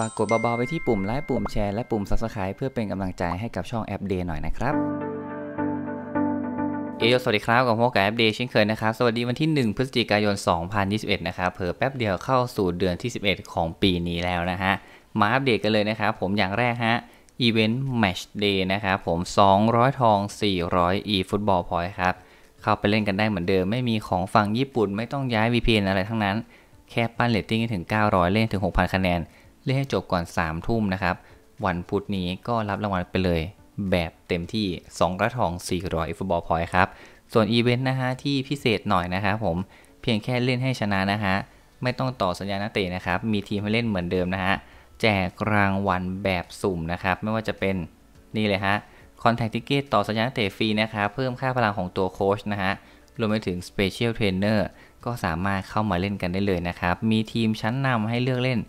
ฝากกดเบาๆไปที่ปุ่มไลค์ปุ่มแชร์ และปุ่ม Subscribe เพื่อเป็นกำลังใจให้กับช่องแอปเดย์หน่อยนะครับ เอโยสวัสดีครับ กับพวกับแอปเดย์เช่นเคยนะครับ สวัสดีวันที่ 1 พฤศจิกายน 2021 นะครับเผอแป๊บเดียวเข้าสู่เดือนที่ 11 ของปีนี้แล้วนะฮะ มาอัปเดตกันเลยนะครับ ผมอย่างแรกฮะอีเวนต์แมชเดย์นะครับ ผม 200 ทอง 400 e ฟุตบอลพอยครับ เข้าไปเล่นกันได้เหมือนเดิม ไม่มีของฝั่งญี่ปุ่น ไม่ต้องย้าย VPN อะไรทั้งนั้น แค่ปั้นเลตติ้งถึง900เล่นถึง6,000คะแนนเล่นให้จบก่อน3ามทุ่มนะครับ วันพุธนี้ก็รับรางวัลไปเลย แบบเต็มที่ 2 กระถอง400ฟุตบอลพอย์ครับ ส่วนอีเวนต์นะฮะที่พิเศษหน่อยนะครับผม เพียงแค่เล่นให้ชนะนะฮะไม่ต้องต่อสัญญาณเตะนะครับ มีทีมให้เล่นเหมือนเดิมนะฮะแจกรางวัลแบบสุ่มนะครับ ไม่ว่าจะเป็นนี่เลยฮะคอนแทคติเกตต่อสัญญาณเตะฟรีนะครับเพิ่มค่าพลังของตัวโค้ชนะฮะรวมไปถึงสเปเชียลเทรนเนอร์ก็สามารถเข้ามาเล่นกันได้เลยนะครับมีทีมชั้นนำให้เลือกเล่น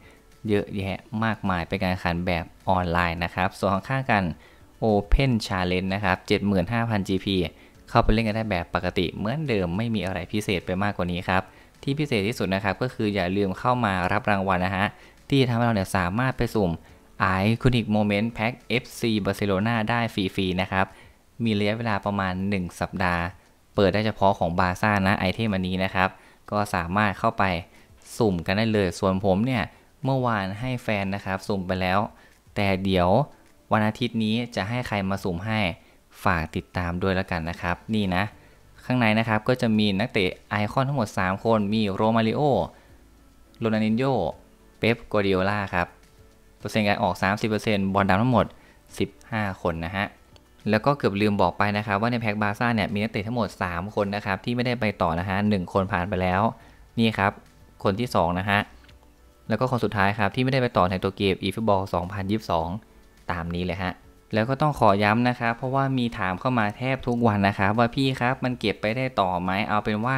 เยอะแยะมากมายเป็นการแข่งขันแบบออนไลน์นะครับ ส่วนข้างกัน Open Challenge นะครับ75,000 GP เข้าไปเล่นกันได้แบบปกติเหมือนเดิมไม่มีอะไรพิเศษไปมากกว่านี้ครับ ที่พิเศษที่สุดนะครับ ก็คืออย่าลืมเข้ามารับรางวัลนะฮะที่ทำให้เราเนี่ยสามารถไปสุ่ม i c o n i c Moment Pack FC Barcelona ได้ฟรีๆนะครับ มีระยะเวลาประมาณ 1 สัปดาห์ เปิดได้เฉพาะของบาซ่านะไอเทมอันนี้นะครับก็สามารถเข้าไปสุ่มกันได้เลยส่วนผมเนี่ยเมื่อวานให้แฟนนะครับ สุ่มไปแล้ว แต่เดี๋ยววันอาทิตย์นี้จะให้ใครมาสุ่มให้ ฝากติดตามด้วยแล้วกันนะครับ นี่นะ ข้างในนะครับก็จะมีนักเตะไอคอนทั้งหมด 3 คนมีโรมาริโอโรนันินโยเป๊ปกัวดียล่าครับเปอร์เซ็นต์การออก 30%บอลดำทั้งหมด 15 คนนะฮะแล้วก็เกือบลืมบอกไปนะครับ ว่าในแพ็กบาซ่าเนี่ยมีนักเตะทั้งหมด 3 คนนะครับที่ไม่ได้ไปต่อนะฮะหคนผ่านไปแล้ว นี่ครับ คนที่2นะฮะแล้วก็คนสุดท้ายครับที่ไม่ได้ไปต่อในตัวเกม eFootball 2022 ตามนี้เลยฮะแล้วก็ต้องขอย้ำนะครับเพราะว่ามีถามเข้ามาแทบทุกวันนะครับว่าพี่ครับมันเก็บไปได้ต่อไหมเอาเป็นว่า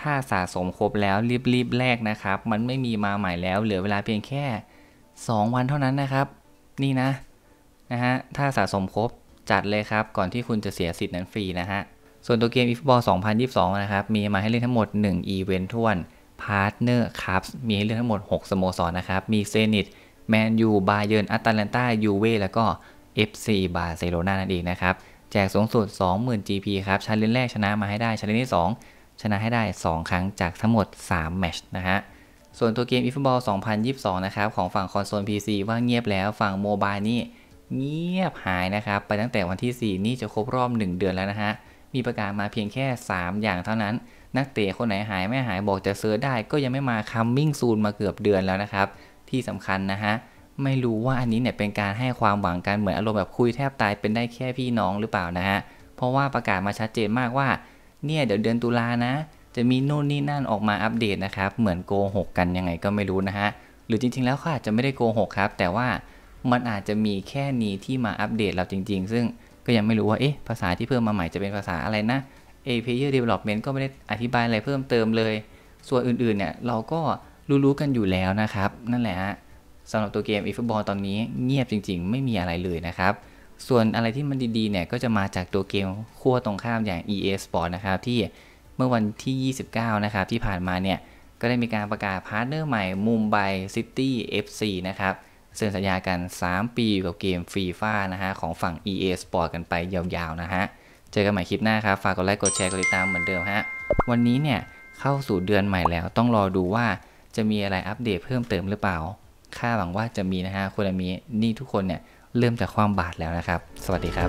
ถ้าสะสมครบแล้วรีบๆแลกนะครับมันไม่มีมาใหม่แล้วเหลือเวลาเพียงแค่ 2 วันเท่านั้นนะครับ นี่นะนะฮะถ้าสะสมครบจัดเลยครับก่อนที่คุณจะเสียสิทธิ์นั้นฟรีนะฮะส่วนตัวเกม eFootball 2022 นะครับมีมาให้เล่นทั้งหมด1อีเวนต์ทวนพาร์ทเนอร์ครับ มีให้เลือกทั้งหมด 6สโมสรนะครับ มีเซนิตแมนยู บาเยิร์นอัตแลนตายูเว่แล้วก็ FC บาร์เซโลนานั่นเองนะครับ แจกสูงสุด 20,000 GP ครับชั้นแรกชนะมาให้ได้ชั้นที่ 2 ชนะให้ได้ 2 ครั้งจากทั้งหมด 3 แมชนะฮะส่วนตัวเกมอีฟบอล2022 นะครับ ของฝั่งคอนโซล PC ว่าเงียบแล้วฝั่งโมบายนี่เงียบหายนะครับไปตั้งแต่วันที่ 4 นี่จะครบรอบ1เดือนแล้วนะฮะมีประกาศมาเพียงแค่ 3 อย่างเท่านั้นนักเตะคนไหนหายไม่หายบอกจะซื้อได้ก็ยังไม่มาคัมมิ่งซูนมาเกือบเดือนแล้วนะครับ ที่สำคัญนะฮะ ไม่รู้ว่าอันนี้เนี่ยเป็นการให้ความหวังกันเหมือนอารมณ์แบบคุยแทบตายเป็นได้แค่พี่น้องหรือเปล่านะฮะ เพราะว่าประกาศมาชัดเจนมากว่า เนี่ยเดี๋ยวเดือนตุลานะ จะมีโน่นนี่นั่นออกมาอัปเดตนะครับ เหมือนโกหกกันยังไงก็ไม่รู้นะฮะหรือจริงๆแล้วเขาอาจจะไม่ได้โกหกครับแต่ว่ามันอาจจะมีแค่นี้ที่มาอัปเดตเราจริง ๆ ซึ่งก็ยังไม่รู้ว่าเอ๊ะภาษาที่เพิ่มมาใหม่จะเป็นภาษาอะไรนะ A p l ร์ e ด Development ก็ไม่ได้อธิบายอะไรเพิ่มเติมเลย ส่วนอื่นๆเนี่ยเราก็รู้ๆกันอยู่แล้วนะครับ นั่นแหละสำหรับตัวเกม e f o o t b a l l ตอนนี้เงียบจริงๆ ไม่มีอะไรเลยนะครับ ส่วนอะไรที่มันดีๆเนี่ยก็จะมาจากตัวเกมขั้วตรงข้ามอย่าง EA Sport นะครับที่เมื่อวันที่ 29 นะครับที่ผ่านมาเนี่ยก็ได้มีการประกาศพาร์ทเนอร์ใหม่มุมไบซิตี้ FC นะครับเซ็นสัญญากัน 3 ปีกับเกมฟรีฟ้านะฮะของฝั่ง EA Sport กันไปยาวๆนะฮะเจอกันใหม่คลิปหน้าครับ ฝากกดไลค์ กดแชร์ กดติดตามเหมือนเดิมฮะ วันนี้เนี่ย เข้าสู่เดือนใหม่แล้ว ต้องรอดูว่าจะมีอะไรอัปเดตเพิ่มเติมหรือเปล่า คาดหวังว่าจะมีนะฮะ คนณมี นี่ทุกคนเนี่ย เริ่มจากความบาดแล้วนะครับ สวัสดีครับ